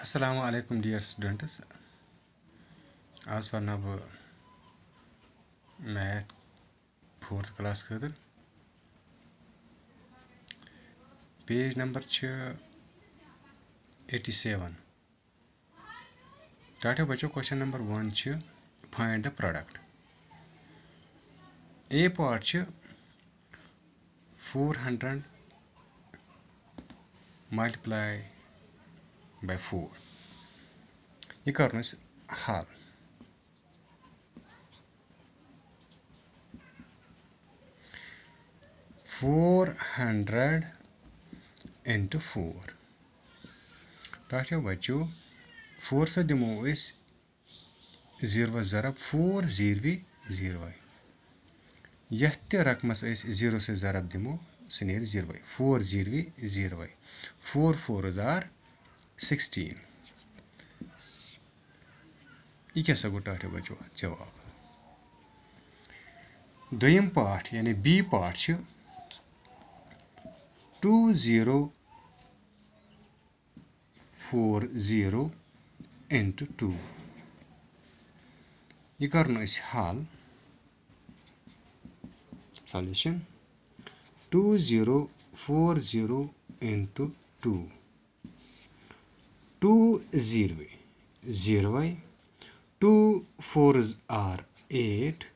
अस्सलाम वालेकुम dear students आज पढ़ना अब मैथ फोर्थ क्लास खतर पेज नंबर एटी सेवन टाटो बच्चों question number one find the product A part four hundred multiply by 4. Je kan dus halen. Four hundred into four. राष्ट्र बच्चों फोर से दिमो जीरो जरब फोर जीरवी जीरो यथ रकमस जीरो से जरब दिमो सो ने जीरो फोर जीरवी जीरो फोर फोर जार 16. यह बचो जवाब दोम पाठ यानी बी पाठ two zero four zero into two यह कर हल solution two zero four zero into two two zero zero two fours are eight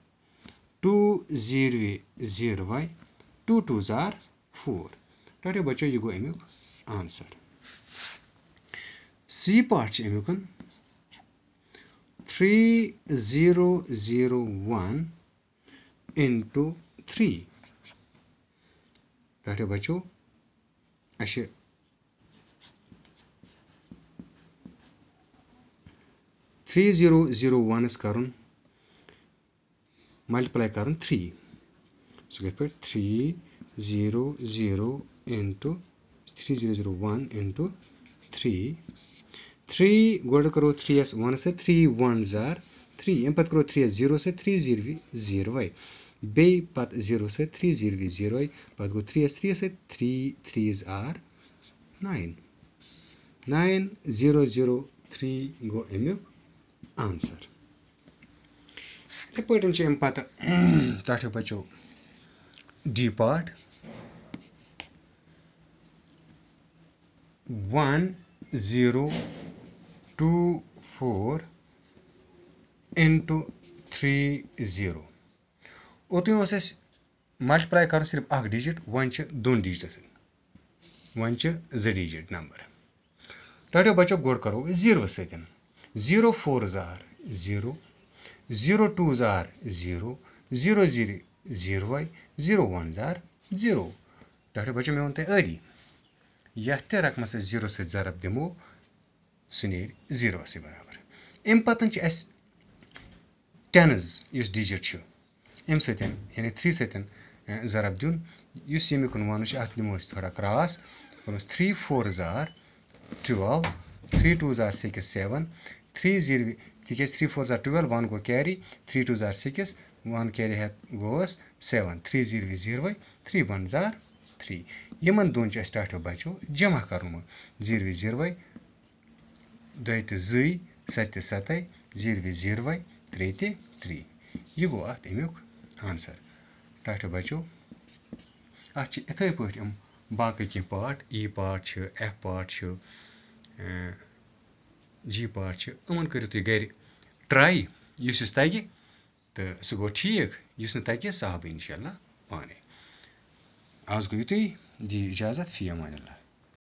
two zero zero two twos are four ratio बच्चों यह गो अमुक आंसर सी पार्ट अमुक three zero zero one into three ratio बच्चों three zero zero वनस कर multiply कर three सो कथ three zero zero into three zero zero one into three three गोड करो थ्री एस वन से थ्री वन जार थ्री अम पे करो थ्री एस जीरो से थ्री जीरो जीरो बे पे जीरो से थ्री जीरो जीरो पे गो थ्री एस थ्री से three three is are nine nine zero zero three गो अमुक آنسَر یِتھَے پٲٹھۍ چھِ اَمہِ پَتہٕ ژَٹھِ بَچو D part one zero two four into three zero اوٚتُے اوس اَسہِ مَلٹِپلَے کَرُن صرف اَکھ ڈِجِٹ وۄنۍ چھِ دۄن ڈِجٹَن وۄنۍ چھِ زٕ ڈِجِٹ نمبر رَٹیو بَچو گۄڈٕ کَرو أسۍ زیٖروَس سۭتۍ ज़ीरो फोर ज़ार ज़ीरो ज़ीरो टू ज़ार zero zero zero zero one ज़ार ज़ीरो डाटे बचे मे वो तुम अरी यह रकम से ज़ीरो सत ज़रब दमो सह न ज़ीरो से बराबर अम पेनज इस डिजिट अम सी थ्री सत ज़रब दिन इस ये वन अत दमो थोड़ा क्रॉस थ्री फोर ज़ार ट्वेल्व थ्री टू ज़ार six seven three zero because three fours are twelve one go carry three twos are six one carry goes seven three zero zero three ones are three یِمن دۄن چھُ اَسہِ ٹاٹھیو بَچو جمع کَرُن زیٖروِ زیٖروَے دۄیہِ تہِ زٕے سَتہِ تہِ سَتَے زیٖروِ زیٖروَے ترٛیٚیہِ تہِ ترٛےٚ یہِ گوٚو اَتھ اَمیُک آنسَر ٹاٹھیو بَچو اَتھ چھِ یِتھَے پٲٹھۍ یِم باقٕے کینٛہہ پاٹ ای پاٹ چھِ اٮ۪ف پاٹ چھِ جی پارٹ چھِ یِمَن کٔرِو تُہۍ گَرِ ٹرٛاے یُس یُس تَگہِ تہٕ سُہ گوٚو ٹھیٖک یُس نہٕ تَگہِ سُہ ہاوٕ بہٕ اِنشاء اللہ پانَے آز گوٚو یُتُے دِیِو اِجازت فی امان اللہ